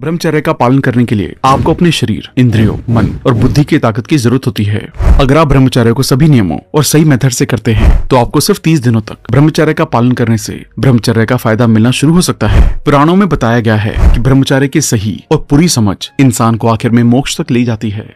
ब्रह्मचर्य का पालन करने के लिए आपको अपने शरीर इंद्रियों मन और बुद्धि की ताकत की जरूरत होती है अगर आप ब्रह्मचर्य को सभी नियमों और सही मेथड से करते हैं तो आपको सिर्फ तीस दिनों तक ब्रह्मचर्य का पालन करने से ब्रह्मचर्य का फायदा मिलना शुरू हो सकता है पुराणों में बताया गया है कि ब्रह्मचर्य की सही और पूरी समझ इंसान को आखिर में मोक्ष तक ले जाती है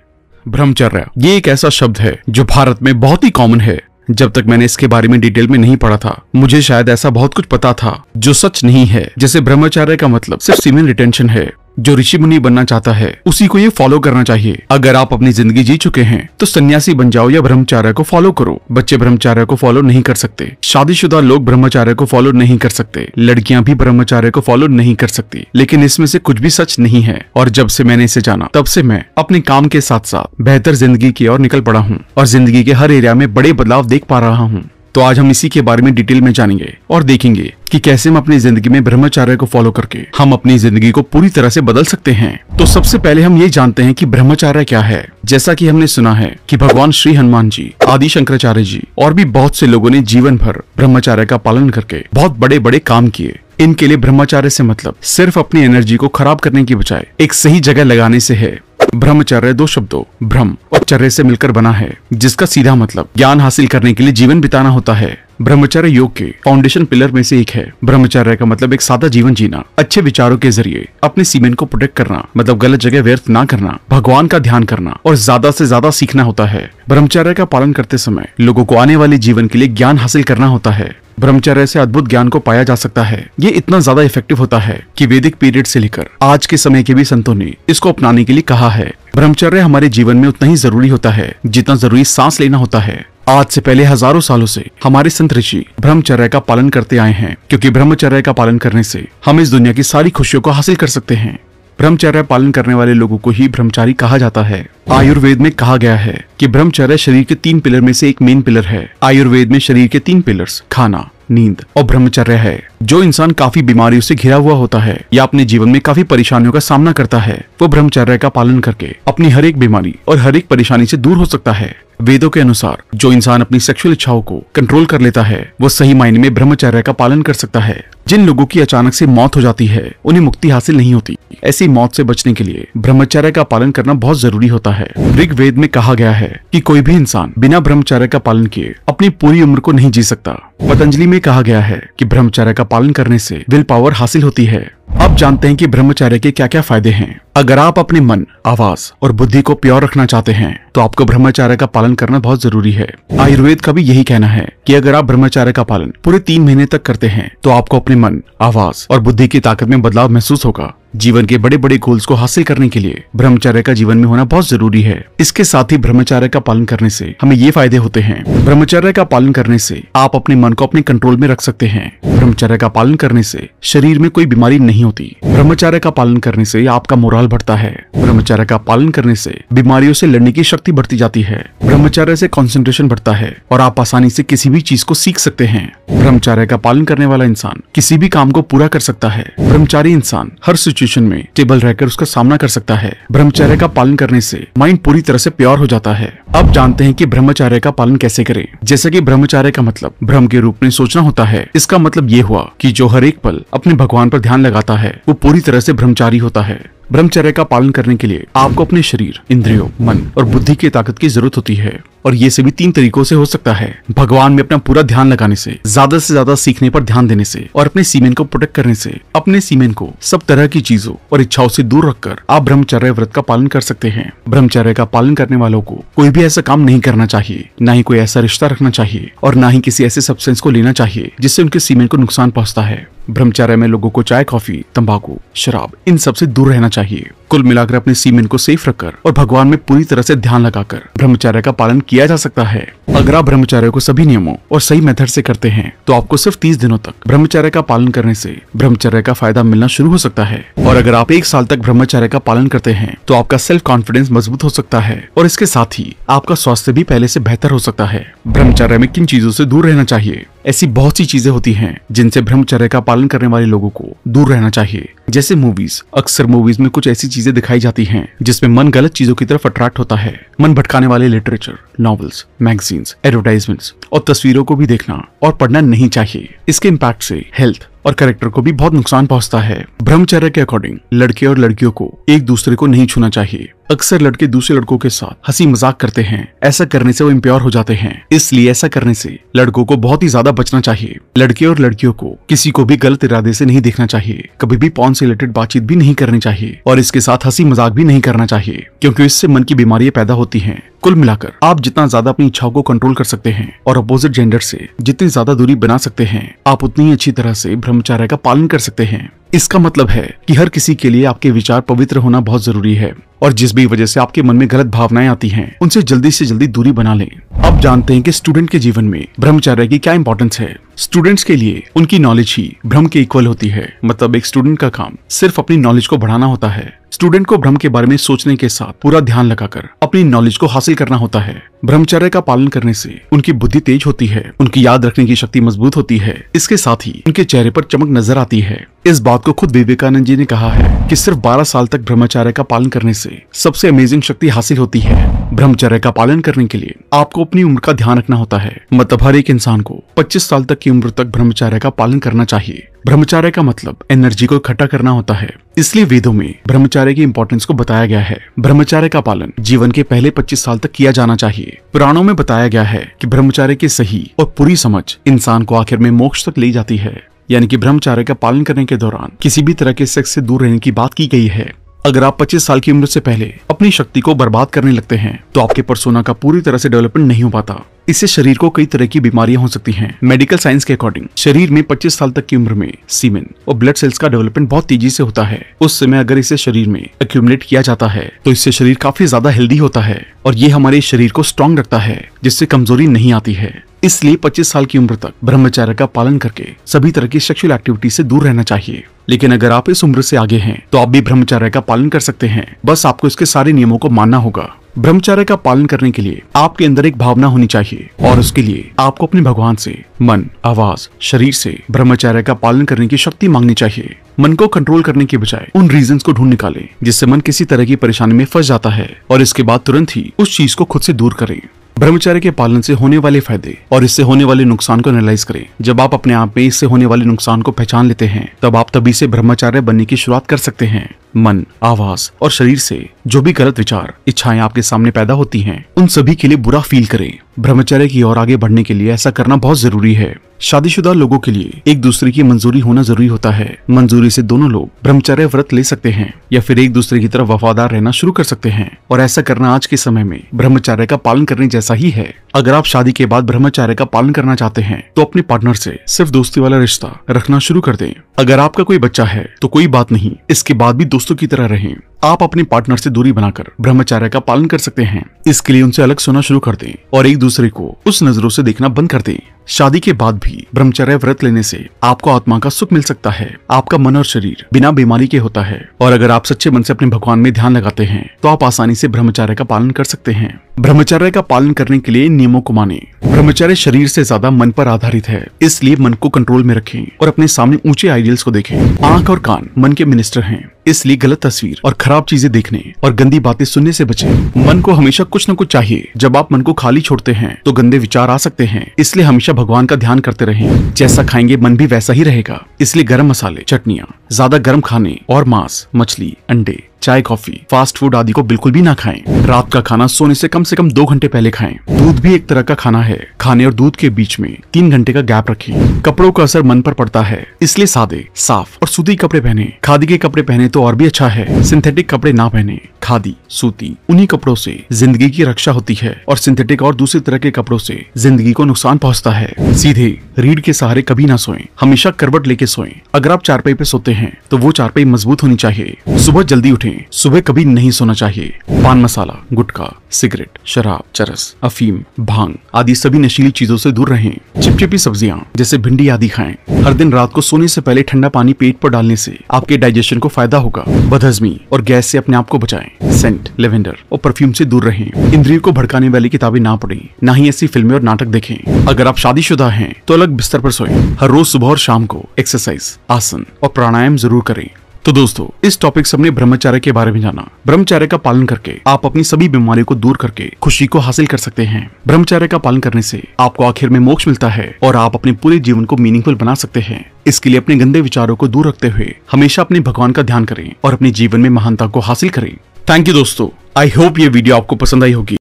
ब्रह्मचर्य ये एक ऐसा शब्द है जो भारत में बहुत ही कॉमन है जब तक मैंने इसके बारे में डिटेल में नहीं पढ़ा था मुझे शायद ऐसा बहुत कुछ पता था जो सच नहीं है जैसे ब्रह्मचार्य का मतलब सिर्फ सीमेंट रिटेंशन है जो ऋषि मुनि बनना चाहता है उसी को ये फॉलो करना चाहिए अगर आप अपनी जिंदगी जी चुके हैं तो सन्यासी बन जाओ या ब्रह्मचार्य को फॉलो करो बच्चे ब्रह्मचार्य को फॉलो नहीं कर सकते शादीशुदा लोग ब्रह्मचार्य को फॉलो नहीं कर सकते लड़कियां भी ब्रह्मचार्य को फॉलो नहीं कर सकती लेकिन इसमें से कुछ भी सच नहीं है और जब से मैंने इसे जाना तब से मैं अपने काम के साथ साथ बेहतर जिंदगी की ओर निकल पड़ा हूँ और जिंदगी के हर एरिया में बड़े बदलाव देख पा रहा हूँ तो आज हम इसी के बारे में डिटेल में जानेंगे और देखेंगे कि कैसे हम अपनी जिंदगी में ब्रह्मचार्य को फॉलो करके हम अपनी जिंदगी को पूरी तरह से बदल सकते हैं तो सबसे पहले हम ये जानते हैं कि ब्रह्मचार्य क्या है जैसा कि हमने सुना है कि भगवान श्री हनुमान जी आदि शंकराचार्य जी और भी बहुत से लोगों ने जीवन भर ब्रह्मचार्य का पालन करके बहुत बड़े बड़े काम किए इनके लिए ब्रह्मचार्य से मतलब सिर्फ अपनी एनर्जी को खराब करने की बजाय एक सही जगह लगाने से है ब्रह्मचर्य दो शब्दों ब्रह्म और चर्य से मिलकर बना है जिसका सीधा मतलब ज्ञान हासिल करने के लिए जीवन बिताना होता है ब्रह्मचर्य योग के फाउंडेशन पिलर में से एक है ब्रह्मचर्य का मतलब एक सादा जीवन जीना अच्छे विचारों के जरिए अपने सीमेंट को प्रोटेक्ट करना मतलब गलत जगह व्यर्थ ना करना भगवान का ध्यान करना और ज्यादा से ज्यादा सीखना होता है ब्रह्मचर्य का पालन करते समय लोगों को आने वाले जीवन के लिए ज्ञान हासिल करना होता है ब्रह्मचर्य से अद्भुत ज्ञान को पाया जा सकता है ये इतना ज्यादा इफेक्टिव होता है कि वैदिक पीरियड से लेकर आज के समय के भी संतों ने इसको अपनाने के लिए कहा है ब्रह्मचर्य हमारे जीवन में उतना ही जरूरी होता है जितना जरूरी सांस लेना होता है आज से पहले हजारों सालों से हमारे संत ऋषि ब्रह्मचर्य का पालन करते आए हैं क्योंकि ब्रह्मचर्य का पालन करने से हम इस दुनिया की सारी खुशियों को हासिल कर सकते हैं ब्रह्मचर्य पालन करने वाले लोगों को ही ब्रह्मचारी कहा जाता है आयुर्वेद में कहा गया है कि ब्रह्मचर्य शरीर के तीन पिलर में से एक मेन पिलर है आयुर्वेद में शरीर के तीन पिलर्स खाना नींद और ब्रह्मचर्य है जो इंसान काफी बीमारियों से घिरा हुआ होता है या अपने जीवन में काफी परेशानियों का सामना करता है वो ब्रह्मचर्य का पालन करके अपनी हर एक बीमारी और हर एक परेशानी से दूर हो सकता है वेदों के अनुसार जो इंसान अपनी सेक्सुअल इच्छाओं को कंट्रोल कर लेता है वो सही मायने में ब्रह्मचर्य का पालन कर सकता है जिन लोगों की अचानक से मौत हो जाती है उन्हें मुक्ति हासिल नहीं होती ऐसी मौत से बचने के लिए ब्रह्मचर्य का पालन करना बहुत जरूरी होता है ऋग्वेद में कहा गया है कि कोई भी इंसान बिना ब्रह्मचर्य का पालन किए अपनी पूरी उम्र को नहीं जी सकता पतंजलि में कहा गया है कि ब्रह्मचर्य का पालन करने से विल पावर हासिल होती है अब जानते हैं कि ब्रह्मचार्य के क्या क्या फायदे हैं अगर आप अपने मन आवाज और बुद्धि को प्योर रखना चाहते हैं तो आपको ब्रह्मचार्य का पालन करना बहुत जरूरी है आयुर्वेद का भी यही कहना है कि अगर आप ब्रह्मचार्य का पालन पूरे तीन महीने तक करते हैं तो आपको अपने मन आवाज और बुद्धि की ताकत में बदलाव महसूस होगा जीवन के बड़े बड़े गोल्स को हासिल करने के लिए ब्रह्मचार्य का जीवन में होना बहुत जरूरी है इसके साथ ही ब्रह्मचार्य का पालन करने से हमें ये फायदे होते हैं ब्रह्मचर्य का पालन करने से आप अपने मन को अपने कंट्रोल में रख सकते हैं ब्रह्मचर्य का पालन करने से शरीर में कोई बीमारी नहीं होती ब्रह्मचार्य का पालन करने से आपका मोराल बढ़ता है ब्रह्मचर्य का पालन करने से बीमारियों से लड़ने की शक्ति बढ़ती जाती है ब्रह्मचर्य से कॉन्सेंट्रेशन बढ़ता है और आप आसानी से किसी भी चीज को सीख सकते हैं ब्रह्मचार्य का पालन करने वाला इंसान किसी भी काम को पूरा कर सकता है ब्रह्मचारी इंसान हर सिचुएशन में टेबल रहकर उसका सामना कर सकता है ब्रह्मचर्य का पालन करने से माइंड पूरी तरह से प्योर हो जाता है अब जानते हैं कि ब्रह्मचर्य का पालन कैसे करें जैसे कि ब्रह्मचर्य का मतलब ब्रह्म के रूप में सोचना होता है इसका मतलब ये हुआ कि जो हर एक पल अपने भगवान पर ध्यान लगाता है वो पूरी तरह से ब्रह्मचारी होता है ब्रह्मचर्य का पालन करने के लिए आपको अपने शरीर इंद्रियों मन और बुद्धि की ताकत की जरूरत होती है और ये सभी तीन तरीकों से हो सकता है भगवान में अपना पूरा ध्यान लगाने से ज्यादा से ज्यादा सीखने पर ध्यान देने से और अपने सीमेन को प्रोटेक्ट करने से अपने सीमेन को सब तरह की चीजों और इच्छाओं से दूर रखकर आप ब्रह्मचर्य व्रत का पालन कर सकते हैं ब्रह्मचर्य का पालन करने वालों को कोई भी ऐसा काम नहीं करना चाहिए न ही कोई ऐसा रिश्ता रखना चाहिए और न ही किसी ऐसे सब्सटेंस को लेना चाहिए जिससे उनके सीमेन को नुकसान पहुँचता है ब्रह्मचर्य में लोगों को चाय कॉफी तंबाकू शराब इन सब दूर रहना चाहिए कुल मिलाकर अपने सीमेन को सेफ रखकर और भगवान में पूरी तरह से ध्यान लगाकर ब्रह्मचार्य का पालन किया जा सकता है अगर आप ब्रह्मचार्य को सभी नियमों और सही मेथड से करते हैं तो आपको सिर्फ तीस दिनों तक ब्रह्मचार्य का पालन करने से ब्रह्मचर्य का फायदा मिलना शुरू हो सकता है और अगर आप एक साल तक ब्रह्मचार्य का पालन करते हैं तो आपका सेल्फ कॉन्फिडेंस मजबूत हो सकता है और इसके साथ ही आपका स्वास्थ्य भी पहले ऐसी बेहतर हो सकता है ब्रह्मचार्य में किन चीजों ऐसी दूर रहना चाहिए ऐसी बहुत सी चीजें होती है जिनसे ब्रह्मचर्य का पालन करने वाले लोगों को दूर रहना चाहिए जैसे मूवीज अक्सर मूवीज में कुछ ऐसी चीजें दिखाई जाती हैं जिसमें मन गलत चीजों की तरफ अट्रैक्ट होता है मन भटकाने वाले लिटरेचर नॉवेल्स मैगजीन्स एडवर्टाइजमेंट्स और तस्वीरों को भी देखना और पढ़ना नहीं चाहिए इसके इम्पैक्ट से हेल्थ और करेक्टर को भी बहुत नुकसान पहुंचता है ब्रह्मचर्य के अकॉर्डिंग लड़के और लड़कियों को एक दूसरे को नहीं छूना चाहिए अक्सर लड़के दूसरे लड़कों के साथ हंसी मजाक करते हैं ऐसा करने से वो इम्प्योर हो जाते हैं इसलिए ऐसा करने से लड़कों को बहुत ही ज्यादा बचना चाहिए लड़के और लड़कियों को किसी को भी गलत इरादे से नहीं देखना चाहिए कभी भी पॉन से रिलेटेड बातचीत भी नहीं करनी चाहिए और इसके साथ हंसी मजाक भी नहीं करना चाहिए क्योंकि इससे मन की बीमारियां पैदा होती है कुल मिलाकर आप जितना ज्यादा अपनी इच्छाओं को कंट्रोल कर सकते हैं और अपोजिट जेंडर से जितनी ज्यादा दूरी बना सकते हैं आप उतनी ही अच्छी तरह से ब्रह्मचार्य का पालन कर सकते हैं इसका मतलब है कि हर किसी के लिए आपके विचार पवित्र होना बहुत जरूरी है और जिस भी वजह से आपके मन में गलत भावनाएं आती हैं उनसे जल्दी से जल्दी दूरी बना लें अब जानते हैं कि स्टूडेंट के जीवन में ब्रह्मचार्य की क्या इंपॉर्टेंस है स्टूडेंट्स के लिए उनकी नॉलेज ही भ्रम के इक्वल होती है मतलब एक स्टूडेंट का काम सिर्फ अपनी नॉलेज को बढ़ाना होता है स्टूडेंट को भ्रम के बारे में सोचने के साथ पूरा ध्यान लगाकर अपनी नॉलेज को हासिल करना होता है ब्रह्मचर्य का पालन करने से उनकी बुद्धि तेज होती है उनकी याद रखने की शक्ति मजबूत होती है इसके साथ ही उनके चेहरे पर चमक नजर आती है इस बात को खुद विवेकानंद जी ने कहा है कि सिर्फ 12 साल तक ब्रह्मचर्य का पालन करने से सबसे अमेजिंग शक्ति हासिल होती है ब्रह्मचर्य का पालन करने के लिए आपको अपनी उम्र का ध्यान रखना होता है मतलब हर एक इंसान को पच्चीस साल तक की उम्र तक ब्रह्मचर्य का पालन करना चाहिए ब्रह्मचार्य का मतलब एनर्जी को इकट्ठा करना होता है इसलिए वेदों में ब्रह्मचार्य की इंपॉर्टेंस को बताया गया है ब्रह्मचार्य का पालन जीवन के पहले 25 साल तक किया जाना चाहिए पुराणों में बताया गया है कि ब्रह्मचार्य की सही और पूरी समझ इंसान को आखिर में मोक्ष तक ले जाती है यानी कि ब्रह्मचार्य का पालन करने के दौरान किसी भी तरह के सेक्स से दूर रहने की बात की गई है अगर आप 25 साल की उम्र से पहले अपनी शक्ति को बर्बाद करने लगते हैं तो आपके परसोना का पूरी तरह से डेवलपमेंट नहीं हो पाता इससे शरीर को कई तरह की बीमारियां हो सकती हैं मेडिकल साइंस के अकॉर्डिंग शरीर में 25 साल तक की उम्र में सीमेन और ब्लड सेल्स का डेवलपमेंट बहुत तेजी से होता है उस समय अगर इसे शरीर में अक्यूमलेट किया जाता है तो इससे शरीर काफी ज्यादा हेल्दी होता है और ये हमारे शरीर को स्ट्रांग रखता है जिससे कमजोरी नहीं आती है इसलिए 25 साल की उम्र तक ब्रह्मचार्य का पालन करके सभी तरह की सेक्सुअल एक्टिविटी से दूर रहना चाहिए लेकिन अगर आप इस उम्र से आगे हैं तो आप भी ब्रह्मचार्य का पालन कर सकते हैं बस आपको इसके सारे नियमों को मानना होगा ब्रह्मचार्य का पालन करने के लिए आपके अंदर एक भावना होनी चाहिए और उसके लिए आपको अपने भगवान से मन आवाज शरीर से ब्रह्मचार्य का पालन करने की शक्ति मांगनी चाहिए मन को कंट्रोल करने के बजाय उन रीजन को ढूंढ निकाले जिससे मन किसी तरह की परेशानी में फंस जाता है और इसके बाद तुरंत ही उस चीज को खुद से दूर करे ब्रह्मचार्य के पालन से होने वाले फायदे और इससे होने वाले नुकसान को एनालाइज करें जब आप अपने आप में इससे होने वाले नुकसान को पहचान लेते हैं तब आप तभी से ब्रह्मचार्य बनने की शुरुआत कर सकते हैं मन आवाज और शरीर से जो भी गलत विचार इच्छाएं आपके सामने पैदा होती हैं, उन सभी के लिए बुरा फील करें ब्रह्मचर्य की ओर आगे बढ़ने के लिए ऐसा करना बहुत जरूरी है शादीशुदा लोगों के लिए एक दूसरे की मंजूरी होना जरूरी होता है मंजूरी से दोनों लोग ब्रह्मचर्य व्रत ले सकते हैं या फिर एक दूसरे की तरफ वफादार रहना शुरू कर सकते हैं और ऐसा करना आज के समय में ब्रह्मचर्य का पालन करने जैसा ही है अगर आप शादी के बाद ब्रह्मचर्य का पालन करना चाहते हैं तो अपने पार्टनर से सिर्फ दोस्ती वाला रिश्ता रखना शुरू कर दें अगर आपका कोई बच्चा है तो कोई बात नहीं इसके बाद भी दोस्तों की तरह रहें आप अपने पार्टनर से दूरी बनाकर ब्रह्मचर्य का पालन कर सकते हैं इसके लिए उनसे अलग सोना शुरू कर दें और एक दूसरे को उस नजरों से देखना बंद कर दे शादी के बाद भी ब्रह्मचर्य व्रत लेने से आपको आत्मा का सुख मिल सकता है आपका मन और शरीर बिना बीमारी के होता है और अगर आप सच्चे मन से अपने भगवान में ध्यान लगाते हैं तो आप आसानी से ब्रह्मचार्य का पालन कर सकते हैं ब्रह्मचार्य का पालन करने के लिए नियमों को माने ब्रह्मचार्य शरीर से ज्यादा मन पर आधारित है इसलिए मन को कंट्रोल में रखें और अपने सामने ऊंचे आइडियल्स को देखें आंख और कान मन के मिनिस्टर हैं इसलिए गलत तस्वीर और खराब चीजें देखने और गंदी बातें सुनने से बचे मन को हमेशा कुछ न कुछ चाहिए जब आप मन को खाली छोड़ते हैं तो गंदे विचार आ सकते हैं इसलिए हमेशा भगवान का ध्यान करते रहे जैसा खाएंगे मन भी वैसा ही रहेगा इसलिए गर्म मसाले चटनिया ज्यादा गर्म खाने और मांस मछली अंडे चाय कॉफी फास्ट फूड आदि को बिल्कुल भी ना खाएं। रात का खाना सोने से कम से कम दो घंटे पहले खाएं। दूध भी एक तरह का खाना है खाने और दूध के बीच में तीन घंटे का गैप रखें कपड़ों का असर मन पर पड़ता है इसलिए सादे साफ और सूती कपड़े पहने खादी के कपड़े पहने तो और भी अच्छा है सिंथेटिक कपड़े ना पहने खादी सूती उन्हीं कपड़ों से जिंदगी की रक्षा होती है और सिंथेटिक और दूसरी तरह के कपड़ों से जिंदगी को नुकसान पहुंचता है सीधे रीढ़ के सहारे कभी ना सोएं हमेशा करवट लेके सोएं अगर आप चारपाई पे सोते हैं तो वो चारपाई मजबूत होनी चाहिए सुबह जल्दी उठे भी सुबह कभी नहीं सोना चाहिए पान मसाला गुटखा सिगरेट शराब चरस अफीम भांग आदि सभी नशीली चीजों से दूर रहें चिपचिपी सब्जियां जैसे भिंडी आदि खाएं हर दिन रात को सोने से पहले ठंडा पानी पेट पर डालने से आपके डाइजेशन को फायदा होगा बदहजमी और गैस से अपने आप को बचाए सेंट लेवेंडर और परफ्यूम से दूर रहें इंद्रियों को भड़काने वाली किताबें ना पढ़े ना ही ऐसी फिल्में और नाटक देखें अगर आप शादीशुदा हैं तो अलग बिस्तर पर सोएं हर रोज सुबह और शाम को एक्सरसाइज आसन और प्राणायाम जरूर करें तो दोस्तों इस टॉपिक से हमने ब्रह्मचार्य के बारे में जाना ब्रह्मचार्य का पालन करके आप अपनी सभी बीमारियों को दूर करके खुशी को हासिल कर सकते हैं ब्रह्मचार्य का पालन करने से आपको आखिर में मोक्ष मिलता है और आप अपने पूरे जीवन को मीनिंगफुल बना सकते हैं इसके लिए अपने गंदे विचारों को दूर रखते हुए हमेशा अपने भगवान का ध्यान करें और अपने जीवन में महानता को हासिल करें थैंक यू दोस्तों आई होप ये वीडियो आपको पसंद आई होगी